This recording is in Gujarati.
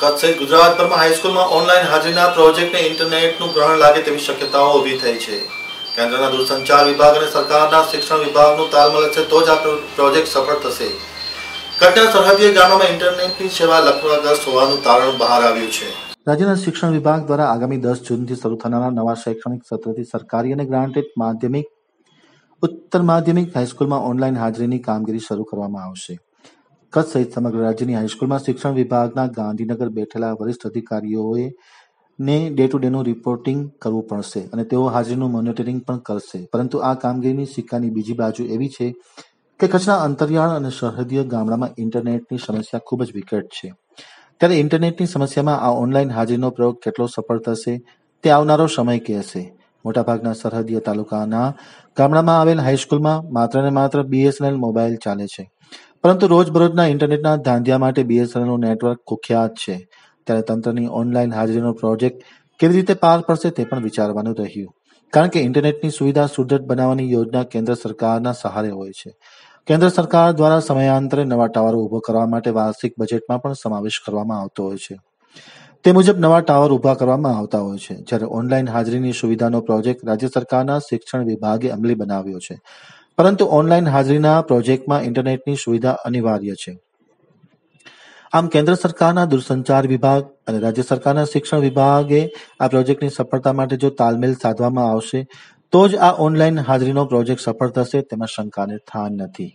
કચ્છ સહિત ગુજરાતભરમાં હાઈસ્કૂલમાં ઓનલાઈન હાજરીના પ્રોજેક્ટને ઇન્ટરનેટનું ગ્રહણ લાગે તેવી શક્યતાઓ ઊભી થઈ છે કેન્દ્રના દૂરસંચાર વિભાગ અને સરકારના શિક્ષણ વિભાગનું તાલમેલ છે તો જ આ પ્રોજેક્ટ સફળ થશે કટના સરહદીય ગામોમાં ઇન્ટરનેટની સેવા લખવાગ્રસ્ત હોવાનું તારણ બહાર આવ્યું છે રાજ્યના શિક્ષણ વિભાગ દ્વારા આગામી દસ જૂનથી શરૂ થનારા નવા શૈક્ષણિક સત્રથી સરકારી અને ગ્રાન્ટેડ માધ્યમિક ઉત્તર માધ્યમિક હાઈસ્કૂલમાં ઓનલાઈન હાજરીની કામગીરી શરૂ કરવામાં આવશે કચ્છ સહિત સમગ્ર રાજ્યની હાઈસ્કૂલમાં શિક્ષણ વિભાગના ગાંધીનગર બેઠેલા વરિષ્ઠ અધિકારીઓએ ને ડે ટુ ડેનું રિપોર્ટિંગ કરવું પડશે અને તેઓ હાજરીનું મોનિટરિંગ પણ કરશે પરંતુ આ કામગીરીની સિક્કાની બીજી બાજુ એવી છે કે કચ્છના અંતરિયાળ અને સરહદીય ગામડામાં ઇન્ટરનેટની સમસ્યા ખૂબ જ વિકટ છે ત્યારે ઇન્ટરનેટની સમસ્યામાં આ ઓનલાઈન હાજરીનો પ્રયોગ કેટલો સફળ થશે તે આવનારો સમય કહેશે મોટાભાગના સરહદીય તાલુકાના ગામડામાં આવેલ હાઈસ્કૂલમાં માત્ર ને માત્ર બીએસએનએલ મોબાઈલ ચાલે છે પરંતુ રોજબરોજના ઇન્ટરનેટના ધાંધ્યા માટે બીએસએનએલનું નેટવર્ક કુખ્યાત છે ત્યારે તંત્રની ઓનલાઈન હાજરીનો પ્રોજેક્ટ કેવી રીતે પાર પડશે તે પણ વિચારવાનું રહ્યું કારણ કે ઇન્ટરનેટની સુવિધા સુદૃઢ બનાવવાની યોજના કેન્દ્ર સરકારના સહારે હોય છે કેન્દ્ર સરકાર દ્વારા સમયાંતરે નવા ટાવરો ઊભો કરવા માટે વાર્ષિક બજેટમાં પણ સમાવેશ કરવામાં આવતો હોય છે તે મુજબ નવા ટાવર ઊભા કરવામાં આવતા હોય છે જ્યારે ઓનલાઈન હાજરીની સુવિધાનો પ્રોજેક્ટ રાજ્ય સરકારના શિક્ષણ વિભાગે અમલી બનાવ્યો છે પરંતુ ઓનલાઈન હાજરીના પ્રોજેક્ટમાં ઇન્ટરનેટની સુવિધા અનિવાર્ય છે આમ કેન્દ્ર સરકારના દૂરસંચાર વિભાગ અને રાજ્ય સરકારના શિક્ષણ વિભાગે આ પ્રોજેક્ટની સફળતા માટે જો તાલમેલ સાધવામાં આવશે તો જ આ ઓનલાઈન હાજરીનો પ્રોજેક્ટ સફળ થશે તેમાં શંકાને સ્થાન નથી